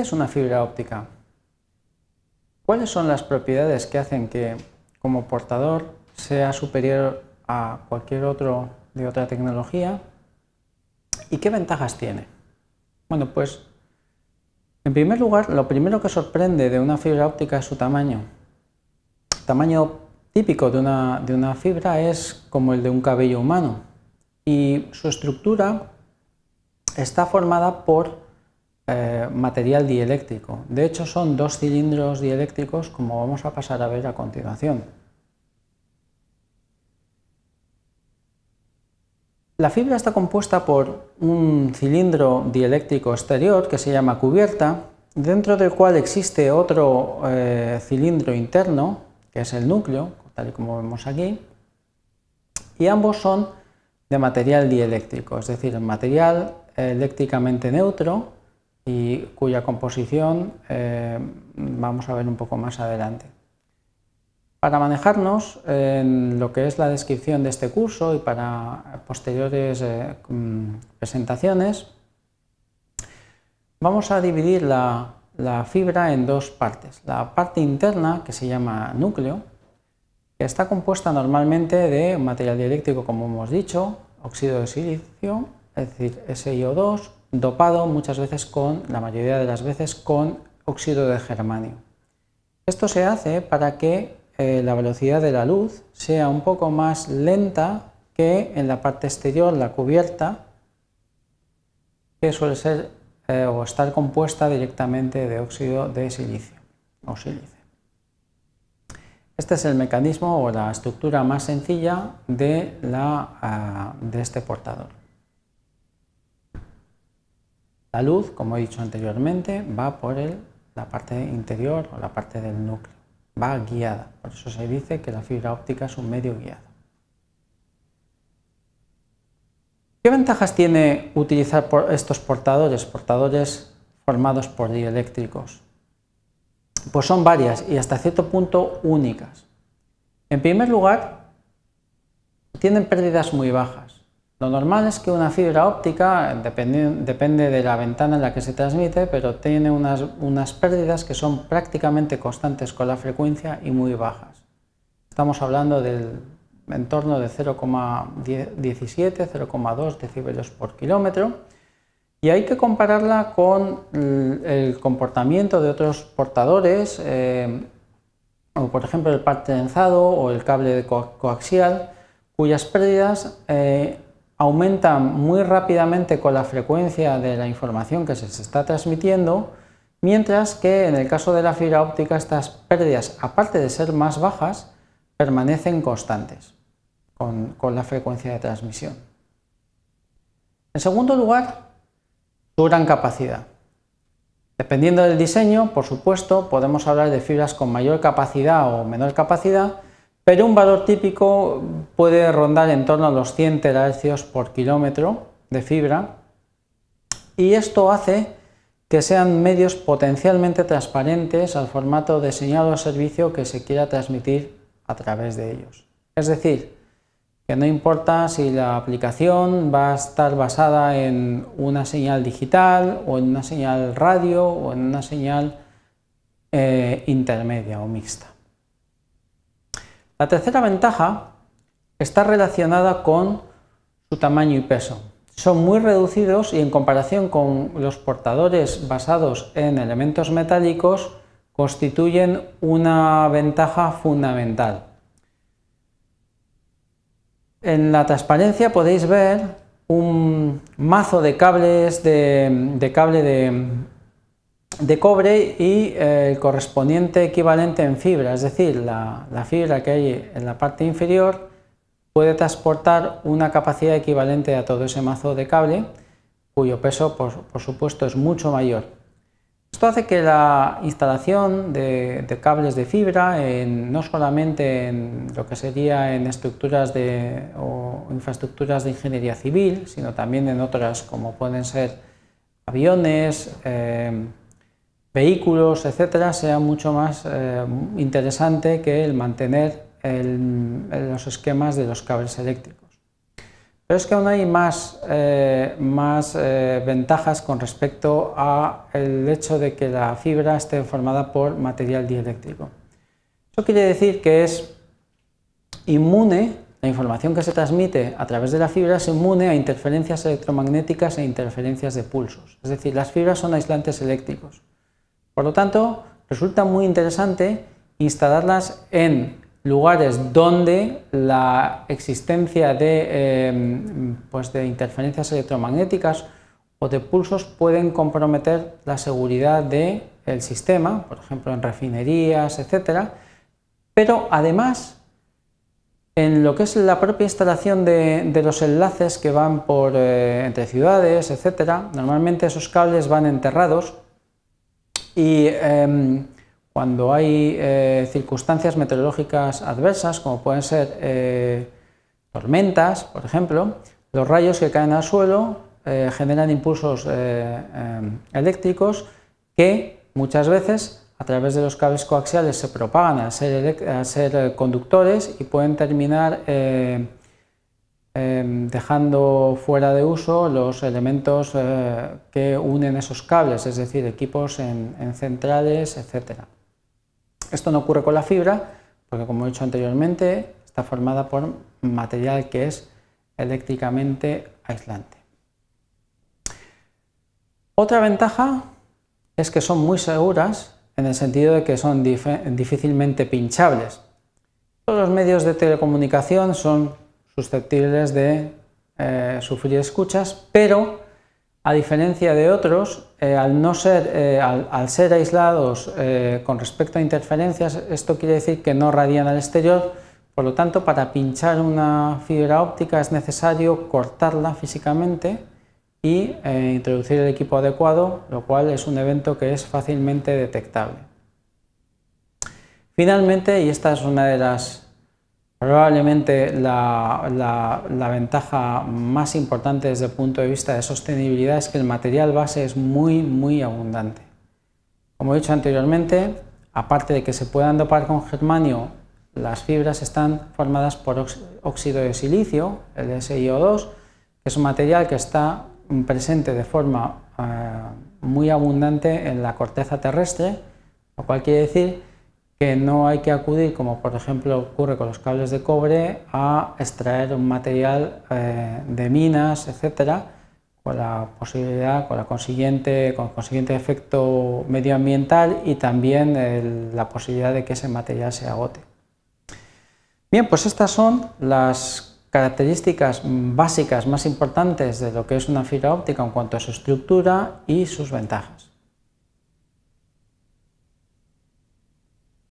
es una fibra óptica? ¿Cuáles son las propiedades que hacen que como portador sea superior a cualquier otro de otra tecnología? ¿Y qué ventajas tiene? Bueno, pues en primer lugar, lo primero que sorprende de una fibra óptica es su tamaño. El tamaño típico de una fibra es como el de un cabello humano y su estructura está formada por eh, material dieléctrico. De hecho, son dos cilindros dieléctricos, como vamos a pasar a ver a continuación. La fibra está compuesta por un cilindro dieléctrico exterior que se llama cubierta, dentro del cual existe otro eh, cilindro interno, que es el núcleo, tal y como vemos aquí, y ambos son de material dieléctrico, es decir, material eléctricamente neutro y cuya composición eh, vamos a ver un poco más adelante. Para manejarnos en lo que es la descripción de este curso y para posteriores eh, mm, presentaciones, vamos a dividir la, la fibra en dos partes. La parte interna, que se llama núcleo, que está compuesta normalmente de material dieléctrico, como hemos dicho, óxido de silicio, es decir, SiO2, dopado muchas veces con, la mayoría de las veces, con óxido de germanio. Esto se hace para que eh, la velocidad de la luz sea un poco más lenta que en la parte exterior, la cubierta, que suele ser eh, o estar compuesta directamente de óxido de silicio o sílice. Este es el mecanismo o la estructura más sencilla de, la, ah, de este portador. La luz, como he dicho anteriormente, va por el, la parte interior o la parte del núcleo, va guiada. Por eso se dice que la fibra óptica es un medio guiado. ¿Qué ventajas tiene utilizar estos portadores, portadores formados por dieléctricos? Pues son varias y hasta cierto punto únicas. En primer lugar, tienen pérdidas muy bajas. Lo normal es que una fibra óptica, depende, de la ventana en la que se transmite, pero tiene unas, pérdidas que son prácticamente constantes con la frecuencia y muy bajas. Estamos hablando del entorno de 0,17, 0,2 decibelios por kilómetro. Y hay que compararla con el comportamiento de otros portadores, eh, por ejemplo el par trenzado o el cable coaxial, cuyas pérdidas eh, aumentan muy rápidamente con la frecuencia de la información que se está transmitiendo, mientras que en el caso de la fibra óptica estas pérdidas, aparte de ser más bajas, permanecen constantes con, con la frecuencia de transmisión. En segundo lugar, su gran capacidad. Dependiendo del diseño, por supuesto, podemos hablar de fibras con mayor capacidad o menor capacidad, pero un valor típico puede rondar en torno a los 100 terahercios por kilómetro de fibra y esto hace que sean medios potencialmente transparentes al formato de señal o servicio que se quiera transmitir a través de ellos. Es decir, que no importa si la aplicación va a estar basada en una señal digital o en una señal radio o en una señal eh, intermedia o mixta. La tercera ventaja está relacionada con su tamaño y peso. Son muy reducidos y en comparación con los portadores basados en elementos metálicos constituyen una ventaja fundamental. En la transparencia podéis ver un mazo de cables de, de cable de, de cobre y eh, el correspondiente equivalente en fibra, es decir, la, fibra que hay en la parte inferior puede transportar una capacidad equivalente a todo ese mazo de cable, cuyo peso, por, supuesto, es mucho mayor. Esto hace que la instalación de, cables de fibra, no solamente en lo que sería en estructuras de, o infraestructuras de ingeniería civil, sino también en otras como pueden ser aviones, eh, vehículos, etcétera, sea mucho más eh, interesante que el mantener los esquemas de los cables eléctricos. Pero es que aún hay más, eh, más eh, ventajas con respecto al hecho de que la fibra esté formada por material dieléctrico. Eso quiere decir que es inmune, la información que se transmite a través de la fibra es inmune a interferencias electromagnéticas e interferencias de pulsos. Es decir, las fibras son aislantes eléctricos. Por lo tanto, resulta muy interesante instalarlas en lugares donde la existencia de, em, pues de interferencias electromagnéticas o de pulsos pueden comprometer la seguridad del sistema, por ejemplo en refinerías, etc. Pero además, en lo que es la propia instalación de, los enlaces que van por, eh, entre ciudades, etc., normalmente esos cables van enterrados y em, cuando hay eh, circunstancias meteorológicas adversas, como pueden ser eh, tormentas, por ejemplo, los rayos que caen al suelo eh, generan impulsos em, eléctricos que muchas veces a través de los cables coaxiales se propagan a ser, conductores y pueden terminar Em, dejando fuera de uso los elementos eh, que unen esos cables, es decir, equipos en, en centrales, etc. Esto no ocurre con la fibra, porque como he dicho anteriormente, está formada por material que es eléctricamente aislante. Otra ventaja es que son muy seguras en el sentido de que son difícilmente pinchables. Todos los medios de telecomunicación son susceptibles de eh, sufrir escuchas, pero a diferencia de otros, eh, al, no ser, eh, ser aislados con respecto a interferencias, esto quiere decir que no radian al exterior, por lo tanto, para pinchar una fibra óptica es necesario cortarla físicamente y introducir el equipo adecuado, lo cual es un evento que es fácilmente detectable. Finalmente, y esta es una de las Probablemente la, ventaja más importante desde el punto de vista de sostenibilidad es que el material base es muy, muy abundante. Como he dicho anteriormente, aparte de que se puedan dopar con germanio, las fibras están formadas por óxido de silicio, el SiO2, que es un material que está presente de forma eh, muy abundante en la corteza terrestre, lo cual quiere decir que no hay que acudir, como por ejemplo ocurre con los cables de cobre, a extraer un material eh, de minas, etcétera, con la posibilidad, con, la consiguiente, con el consiguiente efecto medioambiental y también la posibilidad de que ese material se agote. Bien, pues estas son las características básicas más importantes de lo que es una fibra óptica en cuanto a su estructura y sus ventajas.